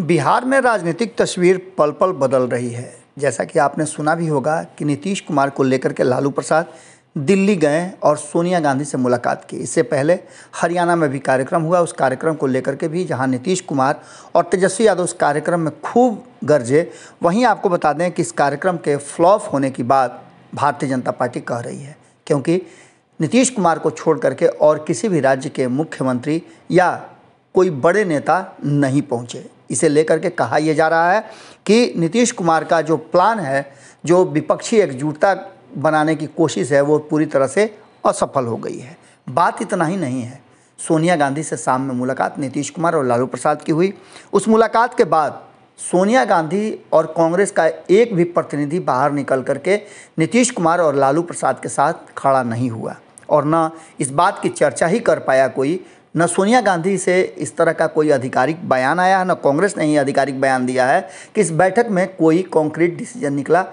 बिहार में राजनीतिक तस्वीर पल पल बदल रही है जैसा कि आपने सुना भी होगा कि नीतीश कुमार को लेकर के लालू प्रसाद दिल्ली गए और सोनिया गांधी से मुलाकात की इससे पहले हरियाणा में भी कार्यक्रम हुआ उस कार्यक्रम को लेकर के भी जहां नीतीश कुमार और तेजस्वी यादव उस कार्यक्रम में खूब गरजे वहीं आपको बता दें कि इस कार्यक्रम के फ्लॉप होने की बात भारतीय जनता पार्टी कह रही है क्योंकि नीतीश कुमार को छोड़ करके और किसी भी राज्य के मुख्यमंत्री या कोई बड़े नेता नहीं पहुँचे इसे लेकर के कहा यह जा रहा है कि नीतीश कुमार का जो प्लान है जो विपक्षी एकजुटता बनाने की कोशिश है वो पूरी तरह से असफल हो गई है बात इतना ही नहीं है सोनिया गांधी से शाम में मुलाकात नीतीश कुमार और लालू प्रसाद की हुई उस मुलाकात के बाद सोनिया गांधी और कांग्रेस का एक भी प्रतिनिधि बाहर निकल करके नीतीश कुमार और लालू प्रसाद के साथ खड़ा नहीं हुआ और न इस बात की चर्चा ही कर पाया कोई न सोनिया गांधी से इस तरह का कोई आधिकारिक बयान आया है न कांग्रेस ने ही आधिकारिक बयान दिया है कि इस बैठक में कोई कॉन्क्रीट डिसीजन निकला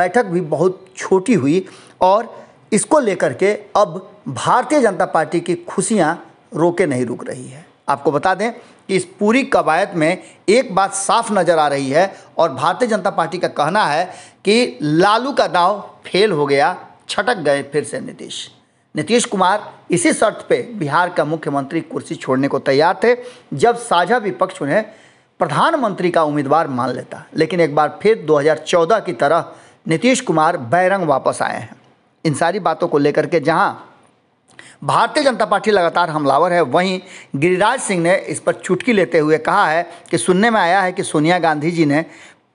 बैठक भी बहुत छोटी हुई और इसको लेकर के अब भारतीय जनता पार्टी की खुशियाँ रोके नहीं रुक रही है आपको बता दें कि इस पूरी कवायद में एक बात साफ नज़र आ रही है और भारतीय जनता पार्टी का कहना है कि लालू का दाव फेल हो गया छटक गए फिर से नीतीश नीतीश कुमार इसी शर्त पे बिहार का मुख्यमंत्री कुर्सी छोड़ने को तैयार थे जब साझा विपक्ष उन्हें प्रधानमंत्री का उम्मीदवार मान लेता लेकिन एक बार फिर 2014 की तरह नीतीश कुमार बैरंग वापस आए हैं इन सारी बातों को लेकर के जहां भारतीय जनता पार्टी लगातार हमलावर है वहीं गिरिराज सिंह ने इस पर चुटकी लेते हुए कहा है कि सुनने में आया है कि सोनिया गांधी जी ने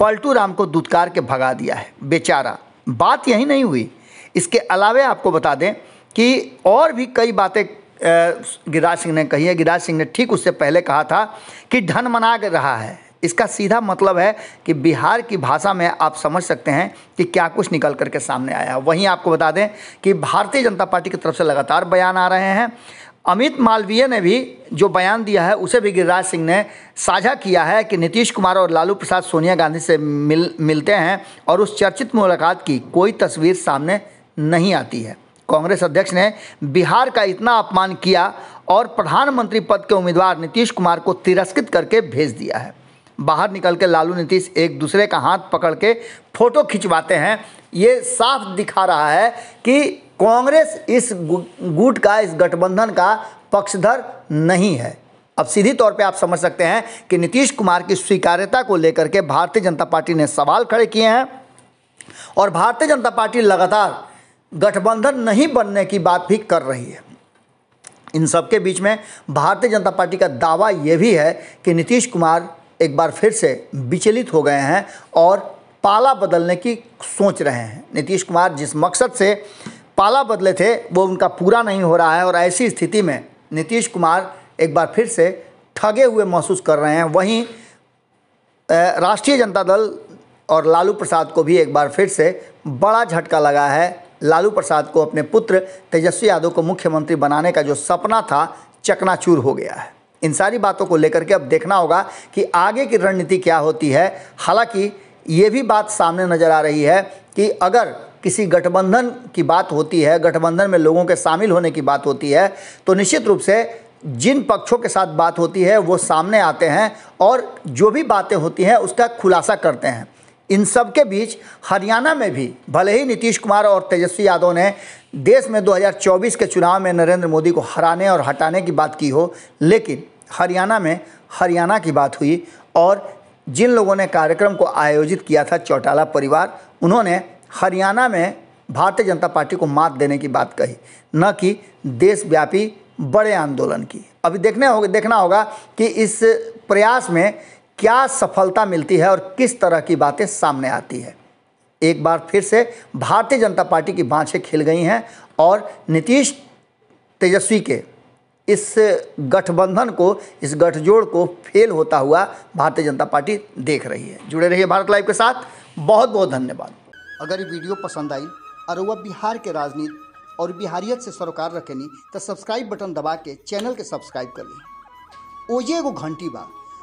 पलटू राम को दुदकार के भगा दिया है बेचारा बात यही नहीं हुई इसके अलावे आपको बता दें कि और भी कई बातें गिरिराज सिंह ने कही है गिरिराज सिंह ने ठीक उससे पहले कहा था कि ढन मना रहा है इसका सीधा मतलब है कि बिहार की भाषा में आप समझ सकते हैं कि क्या कुछ निकल करके सामने आया वहीं आपको बता दें कि भारतीय जनता पार्टी की तरफ से लगातार बयान आ रहे हैं अमित मालवीय ने भी जो बयान दिया है उसे भी गिरिराज सिंह ने साझा किया है कि नीतीश कुमार और लालू प्रसाद सोनिया गांधी से मिल मिलते हैं और उस चर्चित मुलाकात की कोई तस्वीर सामने नहीं आती है कांग्रेस अध्यक्ष ने बिहार का इतना अपमान किया और प्रधानमंत्री पद के उम्मीदवार नीतीश कुमार को तिरस्कृत करके भेज दिया है बाहर निकल के लालू नीतीश एक दूसरे का हाथ पकड़ के फोटो खिंचवाते हैं ये साफ दिखा रहा है कि कांग्रेस इस गुट का इस गठबंधन का पक्षधर नहीं है अब सीधी तौर पे आप समझ सकते हैं कि नीतीश कुमार की स्वीकार्यता को लेकर के भारतीय जनता पार्टी ने सवाल खड़े किए हैं और भारतीय जनता पार्टी लगातार गठबंधन नहीं बनने की बात भी कर रही है इन सबके बीच में भारतीय जनता पार्टी का दावा यह भी है कि नीतीश कुमार एक बार फिर से विचलित हो गए हैं और पाला बदलने की सोच रहे हैं नीतीश कुमार जिस मकसद से पाला बदले थे वो उनका पूरा नहीं हो रहा है और ऐसी स्थिति में नीतीश कुमार एक बार फिर से ठगे हुए महसूस कर रहे हैं वहीं राष्ट्रीय जनता दल और लालू प्रसाद को भी एक बार फिर से बड़ा झटका लगा है लालू प्रसाद को अपने पुत्र तेजस्वी यादव को मुख्यमंत्री बनाने का जो सपना था चकनाचूर हो गया है इन सारी बातों को लेकर के अब देखना होगा कि आगे की रणनीति क्या होती है हालांकि ये भी बात सामने नज़र आ रही है कि अगर किसी गठबंधन की बात होती है गठबंधन में लोगों के शामिल होने की बात होती है तो निश्चित रूप से जिन पक्षों के साथ बात होती है वो सामने आते हैं और जो भी बातें होती हैं उसका खुलासा करते हैं इन सब के बीच हरियाणा में भी भले ही नीतीश कुमार और तेजस्वी यादव ने देश में 2024 के चुनाव में नरेंद्र मोदी को हराने और हटाने की बात की हो लेकिन हरियाणा में हरियाणा की बात हुई और जिन लोगों ने कार्यक्रम को आयोजित किया था चौटाला परिवार उन्होंने हरियाणा में भारतीय जनता पार्टी को मात देने की बात कही न कि देशव्यापी बड़े आंदोलन की अभी देखने होगा देखना होगा कि इस प्रयास में क्या सफलता मिलती है और किस तरह की बातें सामने आती है एक बार फिर से भारतीय जनता पार्टी की बाँछें खिल गई हैं और नीतीश तेजस्वी के इस गठबंधन को इस गठजोड़ को फेल होता हुआ भारतीय जनता पार्टी देख रही है जुड़े रहिए भारत लाइव के साथ बहुत बहुत धन्यवाद अगर ये वीडियो पसंद आई और वह बिहार के राजनीति और बिहारियत से सरोकार रखेनी तो सब्सक्राइब बटन दबा के चैनल के सब्सक्राइब कर ली ओजे एगो घंटी बाद